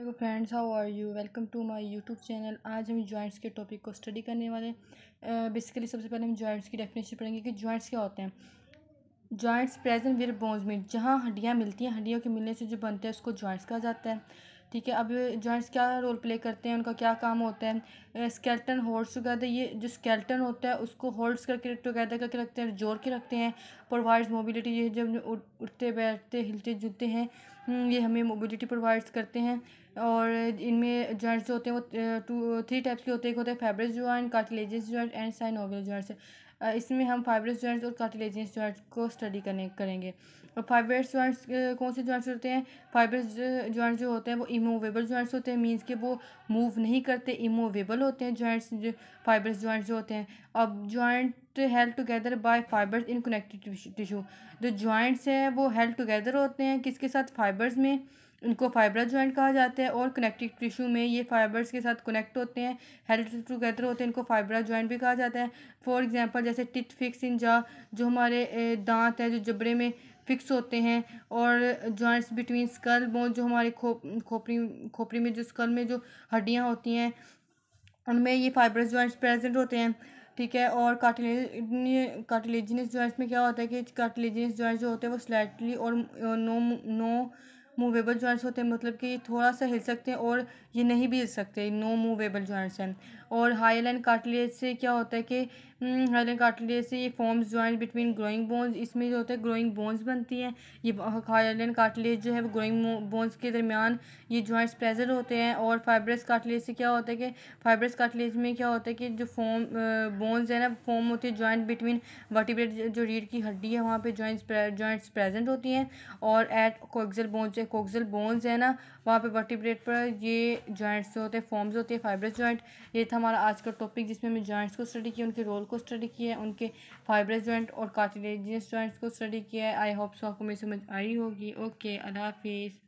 hello friends how are you welcome to my YouTube channel आज हम joints के topic को स्टडी करने वाले हैं बेसिकली सबसे पहले हम जॉइंट्स की डेफिनेशन पढ़ेंगे कि जॉइंट्स क्या होते हैं joints present where bones meet जहाँ हड्डियाँ मिलती हैं हड्डियों के मिलने से जो बनते हैं उसको जॉइंट्स कहा जाता है ठीक है अब जॉइंट्स क्या रोल प्ले करते हैं उनका क्या काम होता है स्केल्टन होल्ड्स टुगेदर ये जो स्केल्टन होता है उसको होल्ड्स करके टुगेदर करके रखते हैं जोड़ के रखते हैं प्रोवाइड्स मोबिलिटी ये जब उठते बैठते हिलते जुलते हैं हम्म, ये हमें मोबिलिटी प्रोवाइड्स करते हैं और इनमें जॉइंट्स जो होते हैं वो टू थ्री टाइप्स के होते हैं एक होते हैं fabric joint cartilaginous joint and synovial joints इसमें हम फाइब्रस जॉइंट्स और कार्टिलेजियस जॉइंट्स को स्टडी करने करेंगे और फाइब्रस जॉइंट्स कौन से जॉइंट्स होते हैं फाइब्रस जॉइंट्स जो होते हैं वो इमूवेबल जॉइंट्स होते हैं मीन्स के वो मूव नहीं करते इमूवेबल होते हैं जॉइंट्स फाइब्रस जॉइंट्स जो होते हैं अब joint held together by fibres in connective tissue जो जॉइंट्स हैं वो हेल्ड टुगेदर होते हैं किसके साथ फाइबर्स में उनको फाइब्रस जॉइंट कहा जाता है और कनेक्टिव टिश्यू में ये फाइबर्स के साथ कनेक्ट होते हैं हेल्थ टूगेदर होते हैं इनको फाइब्रस जॉइंट भी कहा जाता है फॉर एग्जांपल जैसे टिट फिक्स इन जा जो हमारे दांत है जो जबड़े में फिक्स होते हैं और जॉइंट्स बिटवीन स्कल बोन जो हमारे खो खोपरी खोपड़ी में जो स्कल में जो हड्डियाँ होती हैं उनमें ये फाइब्रस जॉइंट्स प्रेजेंट होते हैं ठीक है और काटिले काटिलेजिनस जॉइंट्स में क्या होता है कि काटिलेजिनस जॉइंट्स जो होते हैं वो स्लाइटली और नो नो मूवेबल जॉइंट्स होते हैं मतलब कि थोड़ा सा हिल सकते हैं और ये नहीं भी हिल सकते नो मूवेबल जॉइंट्स हैं और हाई लाइन कार्टिलेज से क्या होता है कि हम्म, से ये forms joint between growing bones इसमें जो होता है ग्रोइंग बोन्स बनती हैं ये हाइलन काटलेज जो है वो ग्रोइंग बोन्स के दरमियान ये जॉइंट्स प्रेजर होते हैं और फाइब्रस काटलेज से क्या होता है कि फाइब्रस काटलेज में क्या होता है कि जो फॉर्म बोन्स है ना फॉर्म होती है जॉइंट बिटवीन वर्टिब्रेट जो रीढ़ की हड्डी है वहाँ पर जॉइंट्स जॉइंट्स प्रेजेंट होती हैं और एट कोक्सल बोन्स है कोक्सल बोन्स है ना वहाँ पर वर्टिब्रेट पर ये जॉइंट्स होते हैं फॉर्म्स होते हैं फाइब्रस जॉइंट ये था हमारा आज का टॉपिक जिसमें हमें जॉइंट्स को स्टडी किया उनके रोल को स्टडी किया है उनके फाइब्रस जॉइंट और कार्टिलेजियस जॉइंट्स को स्टडी किया है आई होप सो आपको मेरी समझ आई होगी ओके अल्लाह हाफिज़